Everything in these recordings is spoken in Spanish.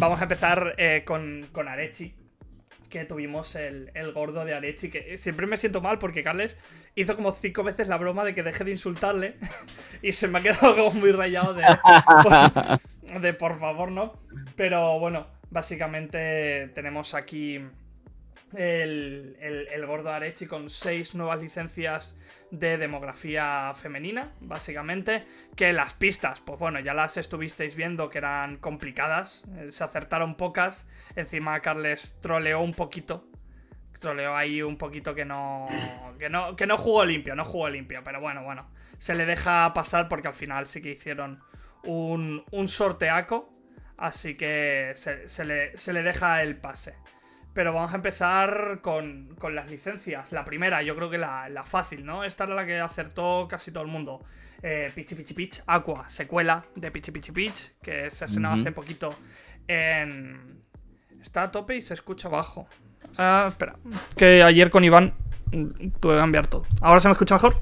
Vamos a empezar eh, con, Arechi, que tuvimos el, gordo de Arechi, que siempre me siento mal porque Carles hizo como cinco veces la broma de que deje de insultarle y se me ha quedado como muy rayado de, de por favor, ¿no? Pero bueno, básicamente tenemos aquí el, gordo Arechi con seis nuevas licencias de demografía femenina, básicamente, que las pistas, pues bueno, ya las estuvisteis viendo que eran complicadas, eh, se acertaron pocas, encima Carles troleó un poquito, troleó ahí un poquito que no, que no, que no jugó limpio, no jugó limpio, pero bueno, bueno, se le deja pasar porque al final sí que hicieron un, sorteaco, así que se, le, se le deja el pase. Pero vamos a empezar con, las licencias. La primera, yo creo que la, fácil, ¿no? Esta era la que acertó casi todo el mundo. Eh, Pichi Pichi Pich, Aqua, secuela de Pichi Pichi Pich, que se estrenaba hace poquito en... Está a tope y se escucha abajo. Ah, espera, que ayer con Iván tuve que cambiar todo. Ahora se me escucha mejor.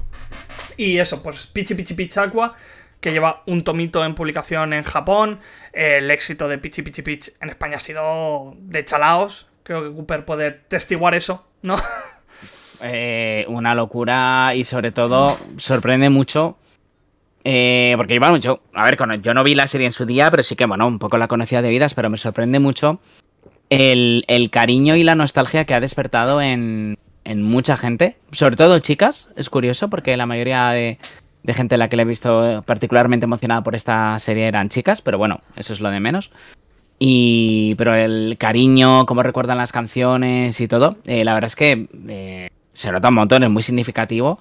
Y eso, pues Pichi Pichi Pich Aqua, que lleva un tomito en publicación en Japón. Eh, el éxito de Pichi Pichi Pich en España ha sido de chalaos. Creo que Cooper puede testiguar eso, ¿no? Eh, una locura y sobre todo sorprende mucho. Eh, porque yo, bueno, yo, a ver, yo no vi la serie en su día, pero sí que, bueno, un poco la conocía de vidas, pero me sorprende mucho el, cariño y la nostalgia que ha despertado en, mucha gente, sobre todo chicas, es curioso, porque la mayoría de, de gente a la que le he visto particularmente emocionada por esta serie eran chicas, pero bueno, eso es lo de menos. Y, pero el cariño, cómo recuerdan las canciones y todo, eh, la verdad es que eh, se nota un montón, es muy significativo.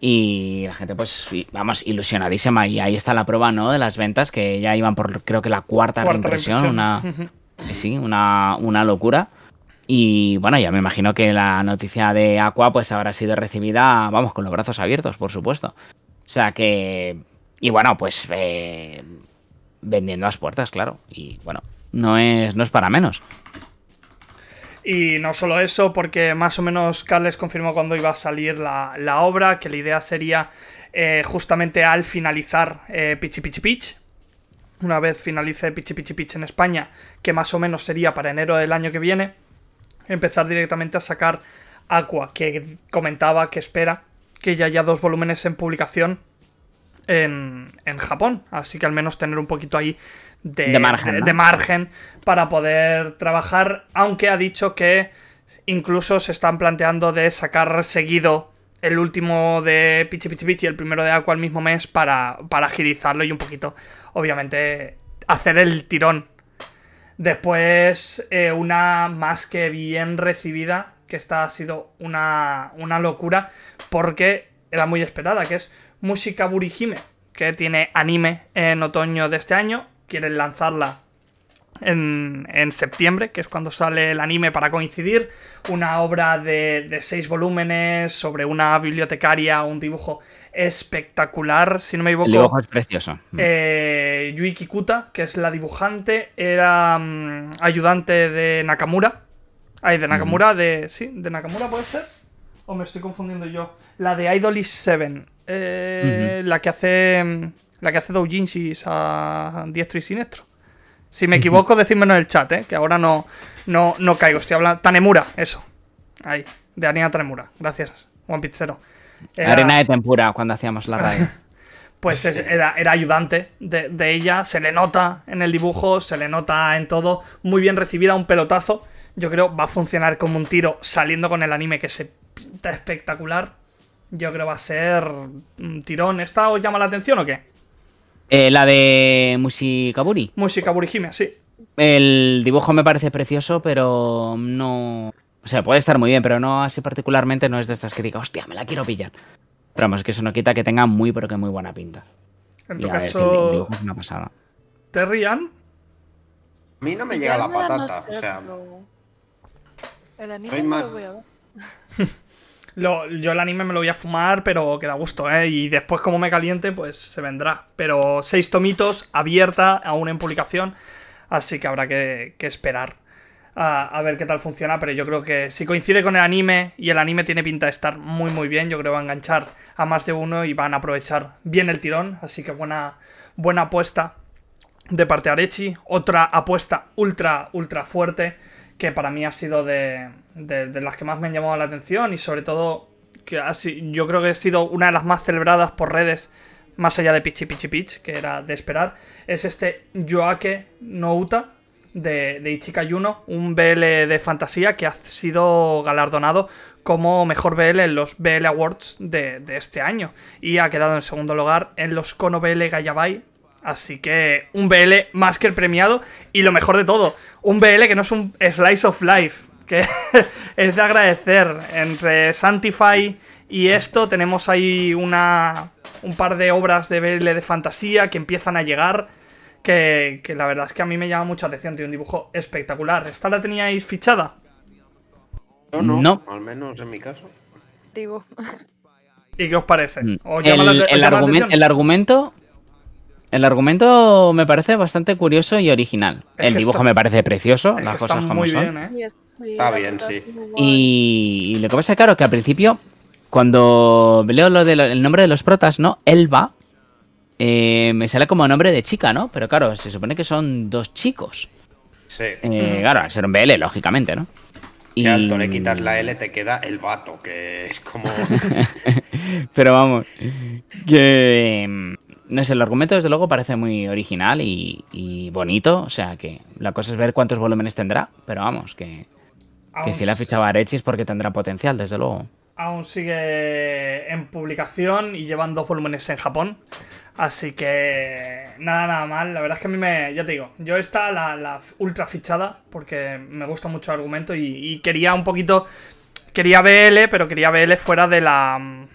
Y la gente, pues, vamos, ilusionadísima. Y ahí está la prueba, ¿no? De las ventas, que ya iban por, creo que la cuarta, reimpresión. Una, sí, una, una locura. Y bueno, ya me imagino que la noticia de Aqua, pues, habrá sido recibida, vamos, con los brazos abiertos, por supuesto. O sea que. Y bueno, pues. Eh, vendiendo las puertas, claro. Y bueno, no es, para menos. Y no solo eso, porque más o menos Carles confirmó cuando iba a salir la, obra, que la idea sería eh, justamente al finalizar eh, Pichi una vez finalice Pichi Pichi Pitch en España, que más o menos sería para enero del año que viene, empezar directamente a sacar Aqua, que comentaba que espera que ya haya dos volúmenes en publicación en, Japón. Así que al menos tener un poquito ahí de, margen, para poder trabajar, aunque ha dicho que incluso se están planteando de sacar seguido el último de Pichi Pichi Pichi y el primero de Aqua al mismo mes para, agilizarlo y un poquito, obviamente, hacer el tirón. Después, eh, una más que bien recibida, que esta ha sido una, una locura, porque era muy esperada, que es Música Burihime, que tiene anime en otoño de este año. Quieren lanzarla en, en, septiembre, que es cuando sale el anime para coincidir. Una obra de, seis volúmenes sobre una bibliotecaria, un dibujo espectacular, si no me equivoco. El dibujo es precioso. Mm. Eh, Yui Kikuta, que es la dibujante, era mm, ayudante de Nakamura. Ay, de mm. Nakamura, de. Sí, de Nakamura puede ser. O me estoy confundiendo yo. La de Idol is 7. Eh, la que hace. La que hace Doujinsis a diestro y siniestro. Si me equivoco, uh en el chat, ¿eh? que ahora no, no, no caigo. Estoy hablando. Tanemura, eso. Ahí. De Arena Tanemura. Gracias, Juan Pizzero. Arena de Tempura, cuando hacíamos la raid pues era, ayudante de, de, ella. Se le nota en el dibujo, se le nota en todo. Muy bien recibida, un pelotazo. Yo creo va a funcionar como un tiro saliendo con el anime que se Está espectacular. Yo creo va a ser un tirón. ¿Esta os llama la atención o qué? Eh, la de Musikaburi. Musikaburi Hime, sí. El dibujo me parece precioso, pero no. O sea, puede estar muy bien, pero no así particularmente no es de estas que diga, hostia, me la quiero pillar. Pero vamos, que eso no quita que tenga muy, pero que muy buena pinta. En tu caso. es una pasada. ¿Te rían? A mí no me llega la patata, o sea. El anime no lo ver. yo el anime me lo voy a fumar, pero queda da gusto, ¿eh? Y después, como me caliente, pues se vendrá. Pero seis tomitos, abierta, aún en publicación. Así que habrá que, esperar a, ver qué tal funciona. Pero yo creo que si coincide con el anime, y el anime tiene pinta de estar muy, muy bien, yo creo que va a enganchar a más de uno y van a aprovechar bien el tirón. Así que buena, buena apuesta de parte de Arechi. Otra apuesta ultra, ultra fuerte que para mí ha sido de, de, las que más me han llamado la atención y sobre todo que yo creo que ha sido una de las más celebradas por redes más allá de Pichi Pichi Pitch, que era de esperar, es este Yoake Nouta... de, de Ichika un BL de fantasía que ha sido galardonado como mejor BL en los BL Awards de, de este año y ha quedado en segundo lugar en los Kono BL Gayabai. Así que un BL más que el premiado y lo mejor de todo, un BL que no es un slice of life, es de agradecer. Entre Santify y esto tenemos ahí una, un par de obras de BL de fantasía que empiezan a llegar. Que, la verdad es que a mí me llama mucha atención. Tiene un dibujo espectacular. ¿Esta la teníais fichada? No, no, Al menos en mi caso. Digo. ¿Y qué os parece? el, argumento el argumento me parece bastante curioso y original. el dibujo me parece precioso, las cosas como son. ¿eh? Está bien, sí. Y, lo que pasa, claro, que al principio, cuando leo lo del nombre de los protas, ¿no? Elba, eh, me sale como nombre de chica, ¿no? Pero claro, se supone que son dos chicos. Sí. Eh, claro, al ser un BL, lógicamente, ¿no? Si al le quitas la L, te queda el vato, que es como. Pero vamos. Que. Em, no sé, el argumento, desde luego, parece muy original y, bonito. O sea, que la cosa es ver cuántos volúmenes tendrá. Pero vamos, que. Que si la fichaba fichado porque tendrá potencial, desde luego. Aún sigue en publicación y llevan dos volúmenes en Japón. Así que nada, nada mal. La verdad es que a mí me. Ya te digo, yo esta la, ultra fichada porque me gusta mucho el argumento y, quería un poquito. Quería BL, pero quería BL fuera de la.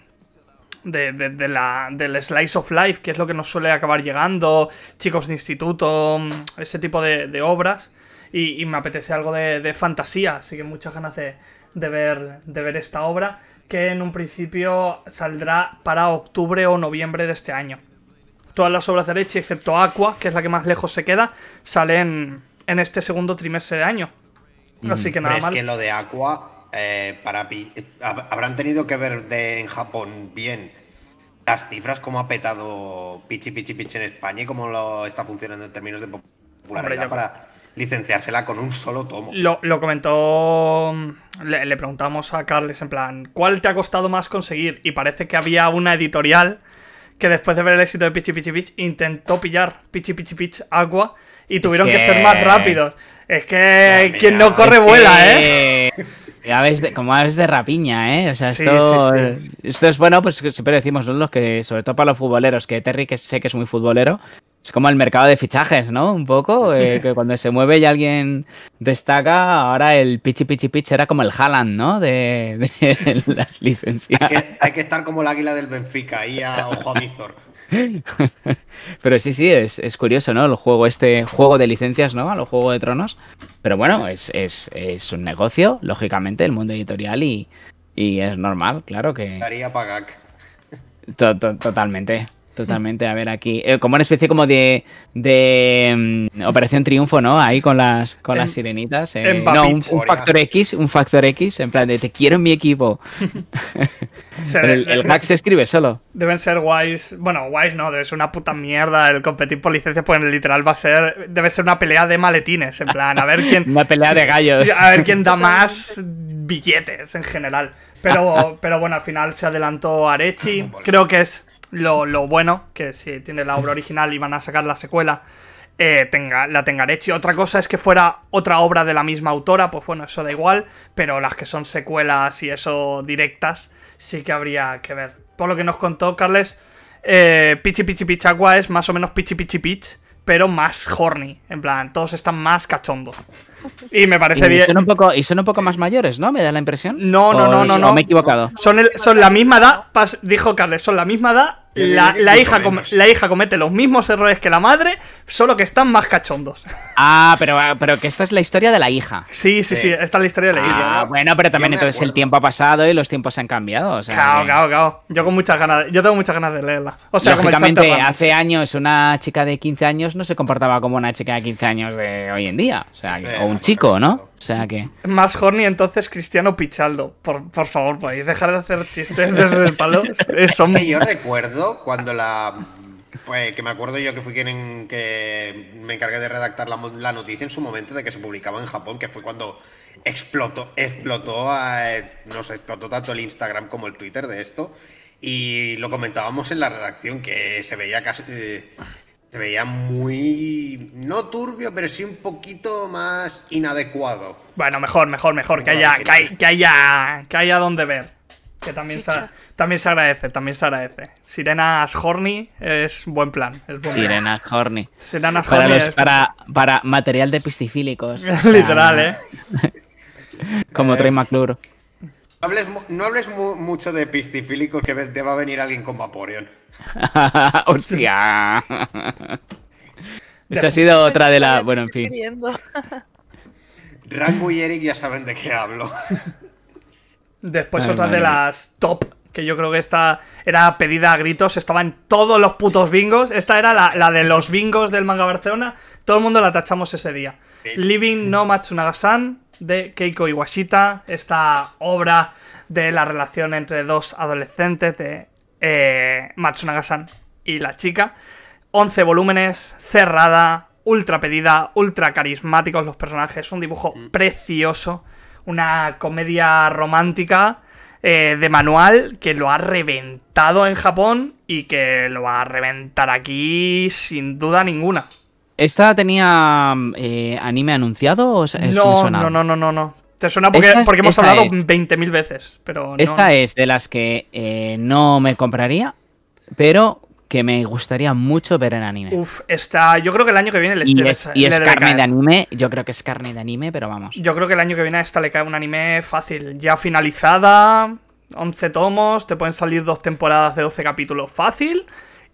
De, de, la, del slice of life, que es lo que nos suele acabar llegando, chicos de instituto, ese tipo de obras y, me apetece algo de, fantasía, así que muchas ganas de, ver, de ver esta obra que en un principio saldrá para octubre o noviembre de este año. Todas las obras de leche, excepto Aqua, que es la que más lejos se queda, salen en este segundo trimestre de año. Mm, así que nada Es que lo de Aqua, eh, para habrán tenido que ver en Japón bien las cifras, cómo ha petado Pichi Pichi Pichi en España y cómo lo está funcionando en términos de popularidad para licenciársela con un solo tomo. Lo, comentó, mm, le, preguntamos a Carles en plan, ¿cuál te ha costado más conseguir? Y parece que había una editorial que después de ver el éxito de Pichi Pichi Pich intentó pillar Pichi Pichi Agua y tuvieron que... ser más rápidos. Es que quien no corre vuela, ¿eh? de, como aves de rapiña, ¿eh? O sea, esto, esto es bueno, pues siempre decimos ¿no? los que, sobre todo para los futboleros, que Terry que sé que es muy futbolero, es como el mercado de fichajes, ¿no? Un poco, eh, que cuando se mueve y alguien destaca, ahora el pichi pichi pitch era como el Haaland, ¿no? De, las licencias. Hay que, estar como el águila del Benfica, ahí a ojo a Pero sí, sí, es, curioso, ¿no? El juego, este juego de licencias, ¿no? A los Juego de Tronos. Pero bueno, es, un negocio, lógicamente, el mundo editorial y, y es normal, claro que. Daría pagac. Totalmente. Totalmente, a ver aquí. Eh, como una especie como de, de mm, Operación Triunfo, ¿no? Ahí con las, con las sirenitas. Eh, no, un, Factor X, un Factor X, en plan de te quiero en mi equipo. el, hack se escribe solo. Deben ser guays. Bueno, guays no, debe ser una puta mierda el competir por licencias, pues en literal va a ser. Debe ser una pelea de maletines, en plan, a ver quién. una pelea de gallos. A ver quién da más billetes en general. Pero, pero bueno, al final se adelantó Arechi. Creo que es lo, bueno que si tiene la obra original y van a sacar la secuela, eh, tenga, la tengan hecha. Otra cosa es que fuera otra obra de la misma autora, pues bueno, eso da igual, pero las que son secuelas y eso directas, sí que habría que ver. Por lo que nos contó Carles, eh, Pichi Pichi Pichagua es más o menos Pichi Pichi Pich, pero más horny, en plan, todos están más cachondos. Y me parece bien. y son un poco más mayores, ¿no? Me da la impresión. No, no, no, no, no. me he equivocado. Son, son la misma edad, dijo Carles, son la misma edad la, hija la, hija comete los mismos errores que la madre, solo que están más cachondos. Ah, pero, ah, pero que esta es la historia de la hija. Sí, sí, sí, esta es la historia de la ah, hija. bueno, pero también entonces el tiempo ha pasado y los tiempos han cambiado. claro, Yo con muchas ganas, yo tengo muchas ganas de leerla. O sea, hace años una chica de 15 años no se comportaba como una chica de 15 años de hoy en día. O sea, eh, o un chico, ¿no? O sea que. Más horny entonces Cristiano Pichaldo. Por, por favor, podéis dejar de hacer chistes desde el palo. Es, yo recuerdo cuando la. Pues que me acuerdo yo que fui quien que me encargué de redactar la, noticia en su momento de que se publicaba en Japón, que fue cuando explotó, explotó, nos explotó tanto el Instagram como el Twitter de esto. Y lo comentábamos en la redacción, que se veía casi, eh, se veía muy. no turbio, pero sí un poquito más inadecuado. Bueno, mejor, mejor, mejor. Que haya, que haya, que haya, donde ver. Que también se, también se agradece, también se agradece. Sirenas Horny es buen plan. Es buen Sirenas Horny. Sirenas para para, material de pistifílicos. Literal, ¿eh? Como Trey eh, McClure no hables mucho de Pistifílico que te va a venir alguien con Vaporeon. ¡Hostia! Esa ha sido otra de la... Bueno, en fin. Rango y Eric ya saben de qué hablo. Después otra de las top, que yo creo que esta era pedida a gritos, estaba en todos los putos bingos. Esta era la, de los bingos del manga Barcelona. Todo el mundo la tachamos ese día. Living No matsunaga de Keiko Iwashita, esta obra de la relación entre dos adolescentes de eh, Matsunaga-san y la chica. 11 volúmenes, cerrada, ultra pedida, ultra carismáticos los personajes, un dibujo mm. precioso, una comedia romántica eh, de manual que lo ha reventado en Japón y que lo va a reventar aquí sin duda ninguna. ¿Esta tenía eh, anime anunciado o no, no, no, no, no, no. Te suena porque, hemos hablado 20.000 veces, pero Esta es de las que eh, no me compraría, pero que me gustaría mucho ver en anime. Uf, está. Yo creo que el año que viene le y es, y es carne de anime. Yo creo que es carne de anime, pero vamos. Yo creo que el año que viene a esta le cae un anime fácil. Ya finalizada, 11 tomos, te pueden salir dos temporadas de 12 capítulos fácil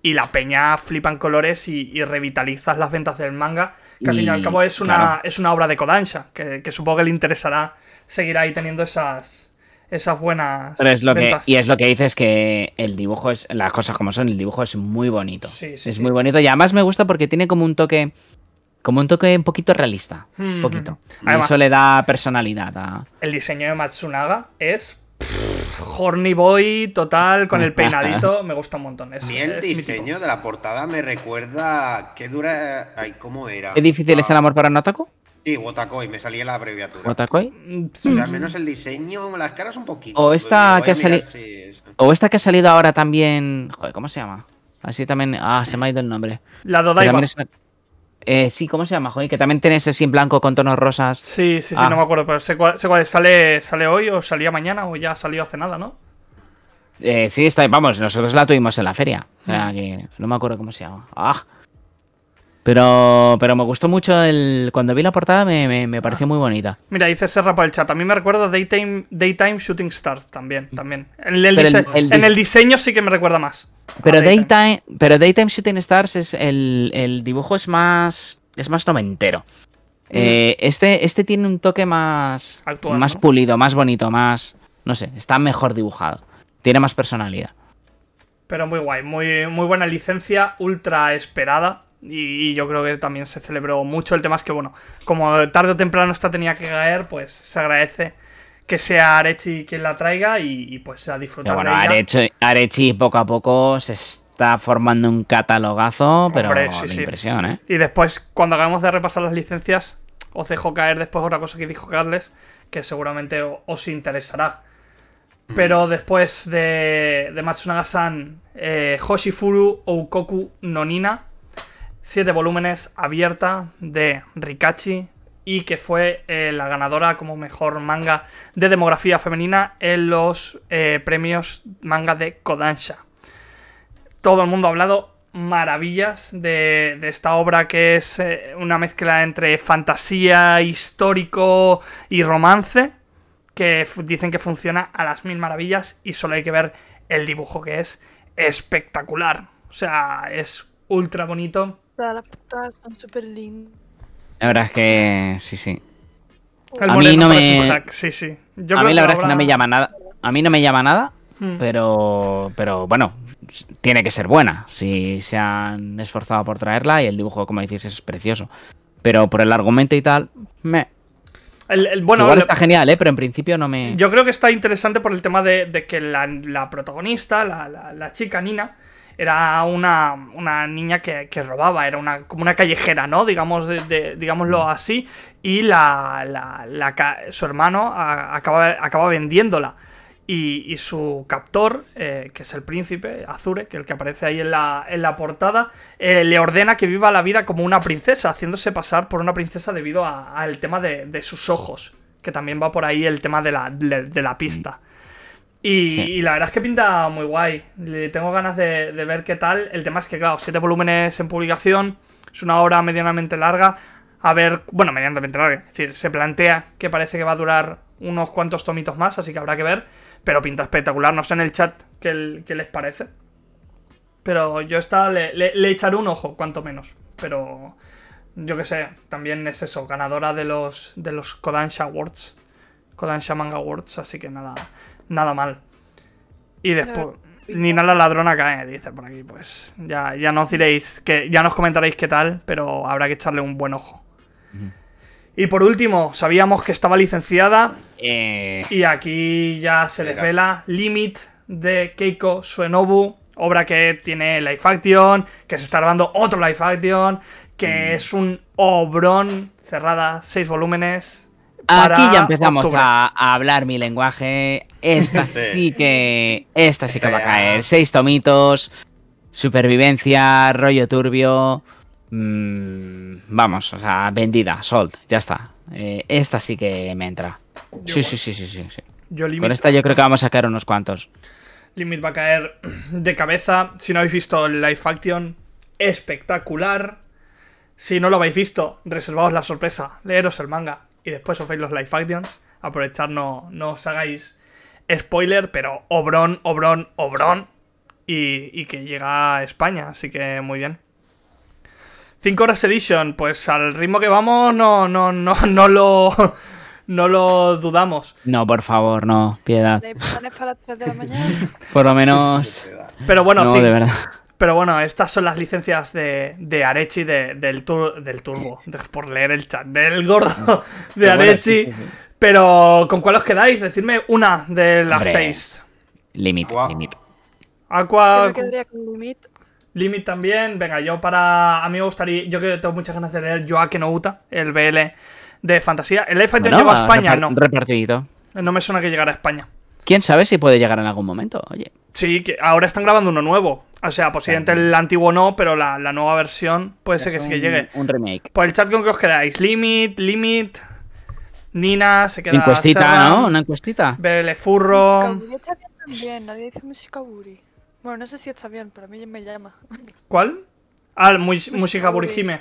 y la peña flipan colores y, revitalizas las ventas del manga, que al fin y al cabo es una, es una obra de Kodansha, que, supongo que le interesará seguir ahí teniendo esas, esas buenas es lo Que, y es lo que dices que el dibujo es, las cosas como son, el dibujo es muy bonito. Sí, sí, es muy bonito y además me gusta porque tiene como un toque... Como un toque un poquito realista. Un poquito. eso le da personalidad El diseño de Matsunaga es horny boy total, con el peinadito, me gusta un montón. eso y el diseño de la portada me recuerda qué dura... Ay, ¿cómo era? ¿Qué difícil es el ah. amor para un otaku Sí, Wotakoi, me salía la abreviatura. ¿Wotakoi? Mm, o sea, al menos el diseño, las caras un poquito. O esta, que, ha o esta que ha salido ahora también... Joder, ¿cómo se llama? Así también... Ah, se me ha ido el nombre. La Dodaiba. Eh, sí, ¿cómo se llama, Que también tenés ese en blanco con tonos rosas. Sí, sí, sí, ah. no me acuerdo, pero sé cuál, sale, sale hoy o salía mañana o ya salió hace nada, ¿no? Eh, sí, está, vamos, nosotros la tuvimos en la feria. Mm. Ah, no me acuerdo cómo se llama. Ah. Pero, pero me gustó mucho el. Cuando vi la portada me, pareció muy bonita. Mira, dice Serra para el chat. A mí me recuerda Daytime, Daytime Shooting Stars también. Mm. también. en, el, diseño sí que me recuerda más. Pero, Daytime. pero Daytime Shooting Stars es el, dibujo es más es más noventero. Mm. Eh, este, este tiene un toque más, más pulido, más bonito, más. No sé, está mejor dibujado. Tiene más personalidad. Pero muy guay, muy, muy buena licencia, ultra esperada. y, yo creo que también se celebró mucho. El tema es que, bueno, como tarde o temprano esta tenía que caer, pues se agradece que sea Arechi quien la traiga y, pues a disfrutar bueno, Arechi, poco a poco se está formando un catalogazo, pero Hombre, impresión, ¿eh? Y después, cuando acabemos de repasar las licencias, os dejo caer después otra cosa que dijo Carles, que seguramente os interesará. Mm. Pero después de, de Matsunaga-san, eh, Hoshifuru Oukoku Nonina, siete volúmenes abierta de Rikachi y que fue eh, la ganadora como mejor manga de demografía femenina en los eh, premios manga de Kodansha. Todo el mundo ha hablado maravillas de, esta obra que es eh, una mezcla entre fantasía, histórico y romance, que dicen que funciona a las mil maravillas y solo hay que ver el dibujo que es espectacular. O sea, es ultra bonito. las portadas son súper lindas. La verdad es que sí, sí. a mí no me. Sí, sí. a mí la verdad es que no me llama nada. A mí no me llama nada, hmm. pero, pero bueno, tiene que ser buena. Si se han esforzado por traerla y el dibujo, como decís, es precioso. Pero por el argumento y tal, me. El, bueno, Igual está genial, ¿eh? pero en principio no me. Yo creo que está interesante por el tema de, que la, protagonista, la, la, chica Nina, era una, niña que, robaba, era una, como una callejera, ¿no? Digamos, digámoslo así, y la, la, su hermano acaba, vendiéndola. Y, su captor, eh, que es el príncipe, Azure, que es el que aparece ahí en la, portada, eh, le ordena que viva la vida como una princesa, haciéndose pasar por una princesa debido al tema de, sus ojos, que también va por ahí el tema de la, pista. Y, la verdad es que pinta muy guay. Le tengo ganas de, ver qué tal. El tema es que, claro, siete volúmenes en publicación. Es una obra medianamente larga. A ver, bueno, medianamente larga. Es decir, se plantea que parece que va a durar unos cuantos tomitos más, así que habrá que ver. Pero pinta espectacular. No sé en el chat qué, les parece. Pero yo esta le, echaré un ojo, cuanto menos. Pero yo qué sé, también es eso, ganadora de los, de los Kodansha Awards. Kodansha Manga Awards, así que nada nada mal. Y después, ni nada la ladrona cae, dice por aquí, pues ya, ya os diréis, que ya nos comentaréis qué tal, pero habrá que echarle un buen ojo. Y por último, sabíamos que estaba licenciada. Eh. Y aquí ya se desvela Limit de Keiko Suenobu, obra que tiene Life Action, que se está grabando otro Life Action, que mm. es un obrón cerrada, seis volúmenes, Aquí ya empezamos a, hablar mi lenguaje. Esta sí. que. Esta sí que va a caer. Seis tomitos. Supervivencia, rollo turbio. Mm, vamos, o sea, vendida, sold, ya está. Eh, esta sí que me entra. Sí, sí, sí, sí, sí, Con esta yo creo que vamos a caer unos cuantos. Limit va a caer de cabeza. Si no habéis visto el Live Action, espectacular. Si no lo habéis visto, reservaos la sorpresa. Leeros el manga y después os veis los Life actions. Aprovechar, no, os hagáis spoiler, pero obrón, obrón, obrón. Y, que llega a España, así que muy bien. 5 horas edition, pues al ritmo que vamos no, no, no, no lo... No lo dudamos. No, por favor, no, piedad. por lo menos. Pero bueno, no, de verdad. Pero bueno, estas son las licencias de, Arechi de, del, del Turbo. por leer el chat. Del gordo de Arechi. Pero, ¿con cuál os quedáis? Decidme una de las seis. Limit, limit. Aqua. limit. Limit también. Venga, yo para. A mí me gustaría. Yo que tengo muchas ganas de leer Joaquín Outa, el BL de fantasía. El Life no lleva a España, no. Repartidito. No me suena que llegara a España. Quién sabe si puede llegar en algún momento, oye. Sí, que ahora están grabando uno nuevo. O sea, posiblemente pues el antiguo no, pero la, nueva versión puede ser que sí que llegue. Un remake. Por el chat con que os quedáis. Limit, Limit. Nina se queda. Encuestita, ¿no? Una encuestita. BLFurro. Nadie dice música Buri. Bueno, no sé si está bien, pero a mí me llama. ¿Cuál? Ah, el muy, Buri Hime.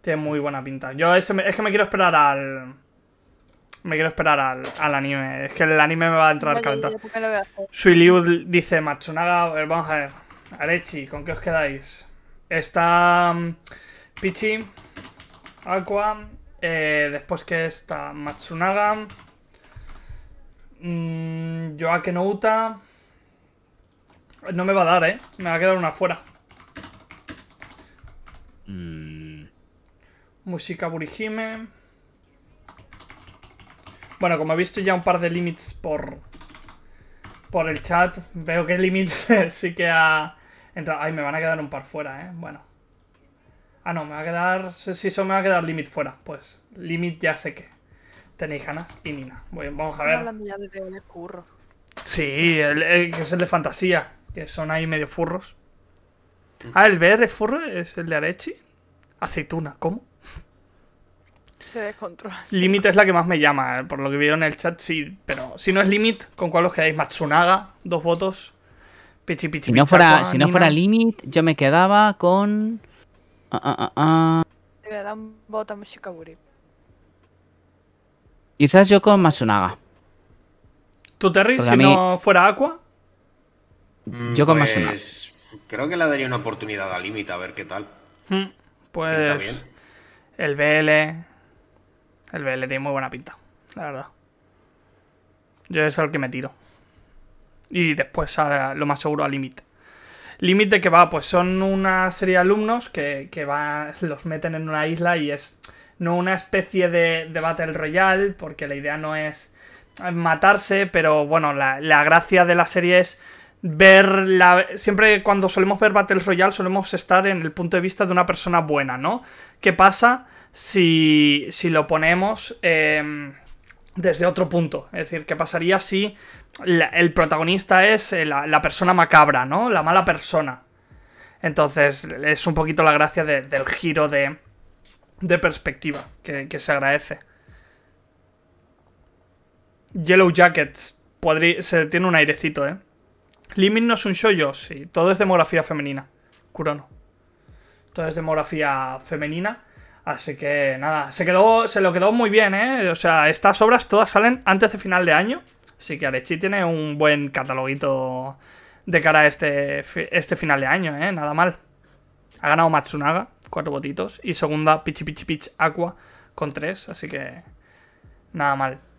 Tiene muy buena pinta. Yo es, que me quiero esperar al. Me quiero esperar al, anime. Es que el anime me va a entrar calentado. Suiliu dice Matsunaga. Vamos a ver. Arechi, ¿con qué os quedáis? Está mm, Pichi, Aqua, eh, después que está Matsunaga, mmm, Yoake No me va a dar, ¿eh? Me va a quedar una fuera. Música mm. Burihime. Bueno, como he visto ya un par de límites por por el chat, veo que el límite sí que ha, ahí Ay, me van a quedar un par fuera, ¿eh? Bueno. Ah, no, me va a quedar... Si eso me va a quedar Limit fuera. Pues Limit ya sé que tenéis ganas. Y Mina. Bueno, vamos a ver. hablando de Sí, eh, que es el de fantasía. Que son ahí medio furros. Ah, el BR furro es el de Arechi. Aceituna, ¿cómo? Se descontrola. Limit es la que más me llama, eh, por lo que vieron en el chat, sí. Pero si no es Limit, ¿con cuál os quedáis? Matsunaga, dos votos si no fuera, si fuera Limit, yo me quedaba con. Ah, Quizás yo con Masunaga. ¿Tú, Terry, si no fuera Aqua? Mm, yo con pues, Masunaga. Creo que le daría una oportunidad a Limit a ver qué tal. Hmm, pues. El BL. El BL tiene muy buena pinta, la verdad. Yo es al que me tiro y después lo más seguro al límite. Límite que va, pues son una serie de alumnos que, va, los meten en una isla y es no una especie de, Battle Royale, porque la idea no es matarse, pero bueno, la, gracia de la serie es ver la... Siempre cuando solemos ver Battle Royale solemos estar en el punto de vista de una persona buena, ¿no? ¿Qué pasa si, si lo ponemos... Em, desde otro punto. Es decir, ¿qué pasaría si el protagonista es eh, la, persona macabra, ¿no? La mala persona. Entonces, es un poquito la gracia del giro de, perspectiva que, se agradece. Yellow Jackets. se tiene un airecito, ¿eh? Limit no es un yo sí. Todo es demografía femenina. Kurono. Todo es demografía femenina. Así que nada, se quedó, se lo quedó muy bien, ¿eh? O sea, estas obras todas salen antes de final de año. Así que Arechi tiene un buen cataloguito de cara a este, este final de año, ¿eh? Nada mal. Ha ganado Matsunaga, cuatro botitos, Y segunda, Pichi Pichi Pich Aqua, con tres. Así que nada mal.